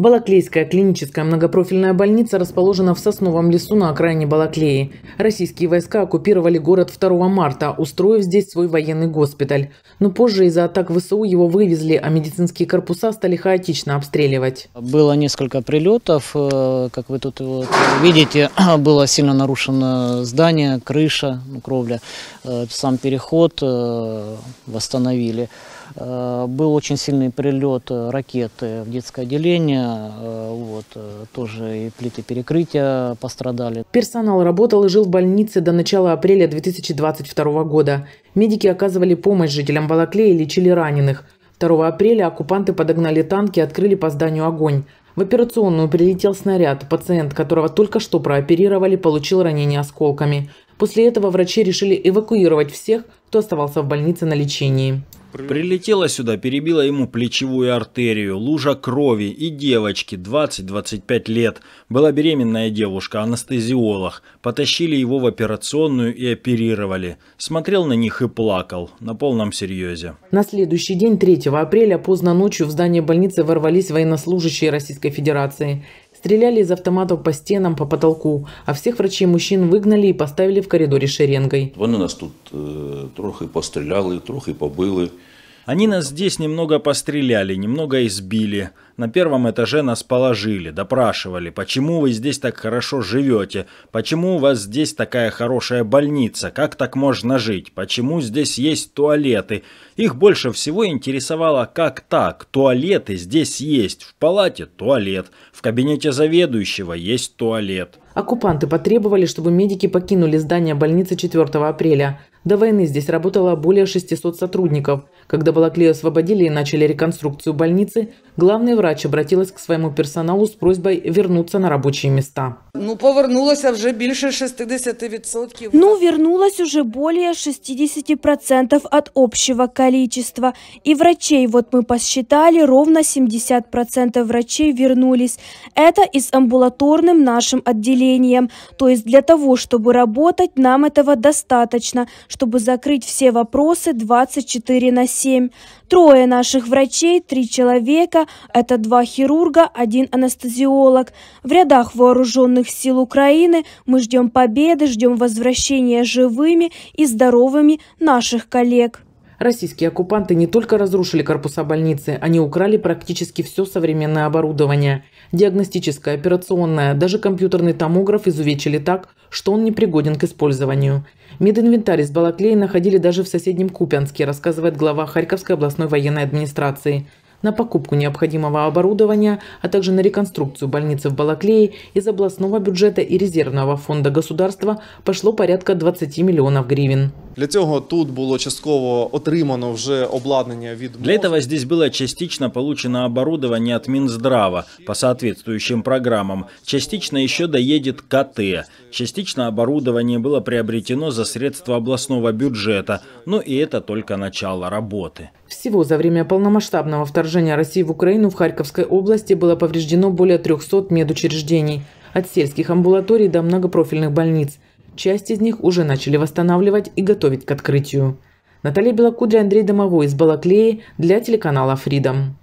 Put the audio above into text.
Балаклейская клиническая многопрофильная больница расположена в Сосновом лесу на окраине Балаклеи. Российские войска оккупировали город 2 марта, устроив здесь свой военный госпиталь. Но позже из-за атак ВСУ его вывезли, а медицинские корпуса стали хаотично обстреливать. Было несколько прилетов. Э, как вы тут вот видите, было сильно нарушено здание, крыша, ну, кровля. Э, сам переход э, восстановили. Э, был очень сильный прилет э, ракеты в детское отделение, э, вот, тоже и плиты перекрытия пострадали. Персонал работал и жил в больнице до начала апреля 2022 года. Медики оказывали помощь жителям Балаклея и лечили раненых. 2 апреля оккупанты подогнали танки и открыли по зданию огонь. В операционную прилетел снаряд. Пациент, которого только что прооперировали, получил ранение осколками. После этого врачи решили эвакуировать всех, кто оставался в больнице на лечении. Прилетела сюда, перебила ему плечевую артерию, лужа крови и девочки, 20-25 лет. Была беременная девушка, анестезиолог. Потащили его в операционную и оперировали. Смотрел на них и плакал, на полном серьезе. На следующий день, 3 апреля, поздно ночью в здание больницы ворвались военнослужащие Российской Федерации. Стреляли из автоматов по стенам, по потолку, а всех врачей мужчин выгнали и поставили в коридоре шеренгой. Они нас тут трохи постріляли, трохи побили. Они нас здесь немного постреляли, немного избили. На первом этаже нас положили, допрашивали, почему вы здесь так хорошо живете, почему у вас здесь такая хорошая больница, как так можно жить, почему здесь есть туалеты. Их больше всего интересовало, как так, туалеты здесь есть, в палате туалет, в кабинете заведующего есть туалет. Оккупанты потребовали, чтобы медики покинули здание больницы 4 апреля. До войны здесь работало более 600 сотрудников. Когда Балаклею освободили и начали реконструкцию больницы, главный врач обратилась к своему персоналу с просьбой вернуться на рабочие места. Ну, повернулося вже більше 60%. Ну, вернулось уже более 60% от общего количества. И врачей, вот мы посчитали, ровно 70% врачей вернулись. Это и с амбулаторным нашим отделением. То есть для того, чтобы работать, нам этого достаточно, чтобы закрыть все вопросы 24 на 7. Трое наших врачей, три человека, это два хирурга, один анестезиолог. В рядах вооруженных вооруженных сил Украины, мы ждем победы, ждем возвращения живыми и здоровыми наших коллег. Российские оккупанты не только разрушили корпуса больницы, они украли практически все современное оборудование. Диагностическое, операционное, даже компьютерный томограф изувечили так, что он непригоден к использованию. Мединвентарь из Балаклеи находили даже в соседнем Купянске, рассказывает глава Харьковской областной военной администрации на покупку необходимого оборудования, а также на реконструкцию больницы в Балаклее из областного бюджета и резервного фонда государства пошло порядка 20 миллионов гривен. Для цього тут было частково отримано уже обладнання від Для этого здесь было частично получено оборудование от Минздрава по соответствующим программам. Частично еще доедет КТ. Частично оборудование было приобретено за средства областного бюджета. Ну и это только начало работы. Всего за время полномасштабного вторжения вторжения России в Украину в Харьковской области было повреждено более 300 медучреждений, от сельских амбулаторий до многопрофильных больниц. Часть из них уже начали восстанавливать и готовить к открытию. Наталья Белокудря, Андрей Домовой из Балаклеи для телеканала Фридом.